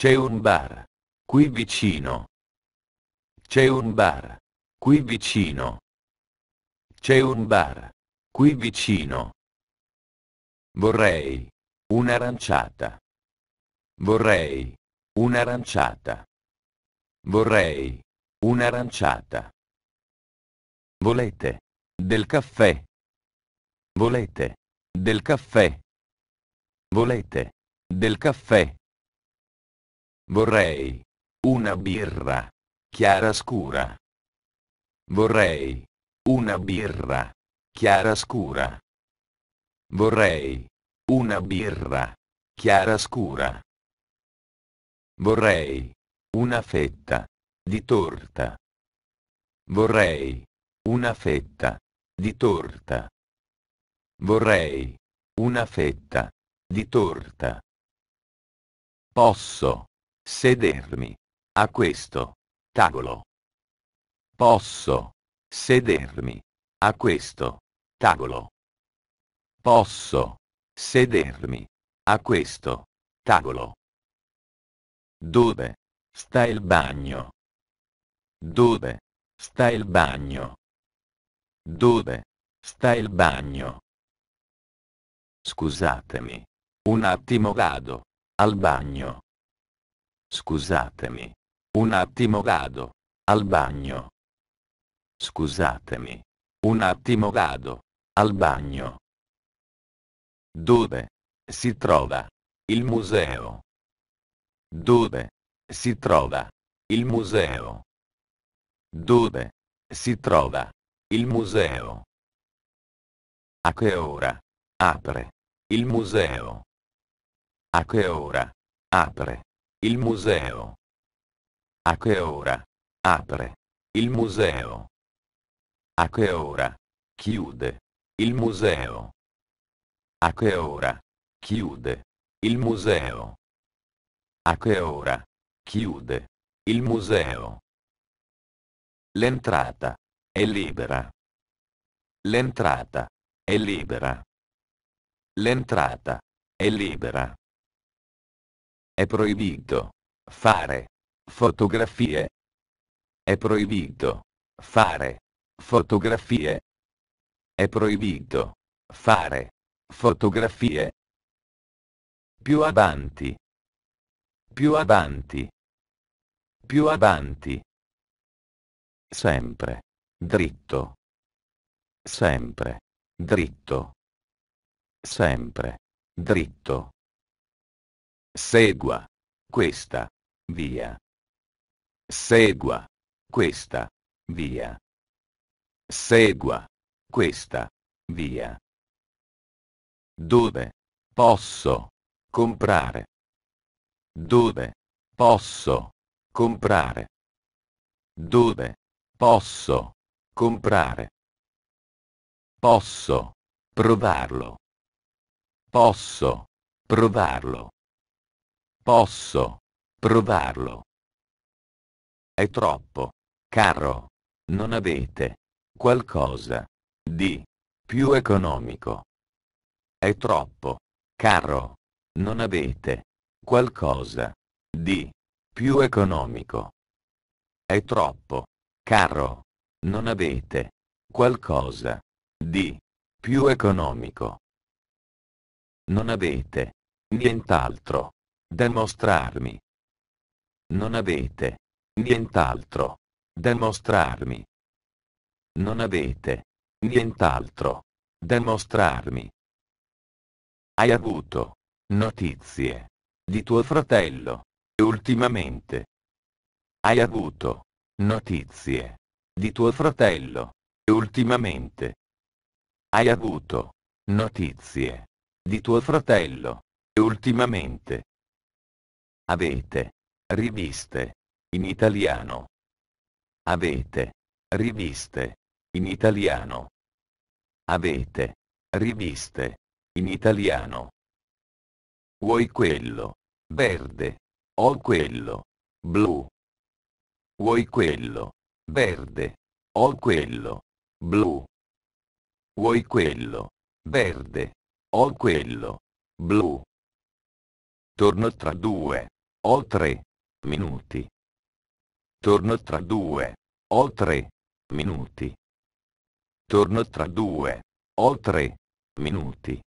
C'è un bar. Qui vicino. C'è un bar. Qui vicino. C'è un bar. Qui vicino. Vorrei. Un'aranciata. Vorrei. Un'aranciata. Vorrei. Un'aranciata. Volete. Del caffè. Volete. Del caffè. Volete. Del caffè. Vorrei. Una birra. Chiara scura. Vorrei. Una birra. Chiara scura. Vorrei. Una birra. Chiara scura. Vorrei. Una fetta. Di torta. Vorrei. Una fetta. Di torta. Vorrei. Una fetta. Di torta. Posso. Sedermi. A questo. Tavolo. Posso. Sedermi. A questo. Tavolo. Posso. Sedermi. A questo. Tavolo. Dove sta il bagno? Dove sta il bagno? Dove sta il bagno? Scusatemi. Un attimo vado. Al bagno. Scusatemi. Un attimo vado. Al bagno. Scusatemi. Un attimo vado. Al bagno. Dove si trova il museo? Dove si trova il museo? Dove si trova il museo? A che ora apre il museo? A che ora apre il museo. A che ora? Apre. Il museo. A che ora? Chiude. Il museo. A che ora? Chiude. Il museo. A che ora? Chiude. Il museo. L'entrata. È libera. L'entrata. È libera. L'entrata. È libera. È proibito. Fare. Fotografie. È proibito. Fare. Fotografie. È proibito. Fare. Fotografie. Più avanti. Più avanti. Più avanti. Sempre. Dritto. Sempre. Dritto. Sempre. Dritto. Segua. Questa. Via. Segua. Questa. Via. Segua. Questa. Via. Dove posso comprare? Dove posso comprare? Dove posso comprare? Posso provarlo. Posso provarlo. Posso provarlo. È troppo caro. Non avete qualcosa di più economico. È troppo caro. Non avete qualcosa di più economico. È troppo caro. Non avete qualcosa di più economico. Non avete nient'altro da mostrarmi. Non avete nient'altro da mostrarmi. Non avete nient'altro da mostrarmi. Hai avuto notizie di tuo fratello ultimamente. Hai avuto notizie di tuo fratello ultimamente. Hai avuto notizie di tuo fratello ultimamente. Avete. Riviste. In italiano. Avete. Riviste. In italiano. Avete. Riviste. In italiano. Vuoi quello? Verde. Ho quello. Blu. Vuoi quello? Verde. Ho quello. Blu. Vuoi quello? Verde. Ho quello. Blu. Torno tra due o 3 minuti. Torno tra due o 3 minuti. Torno tra due o 3 minuti.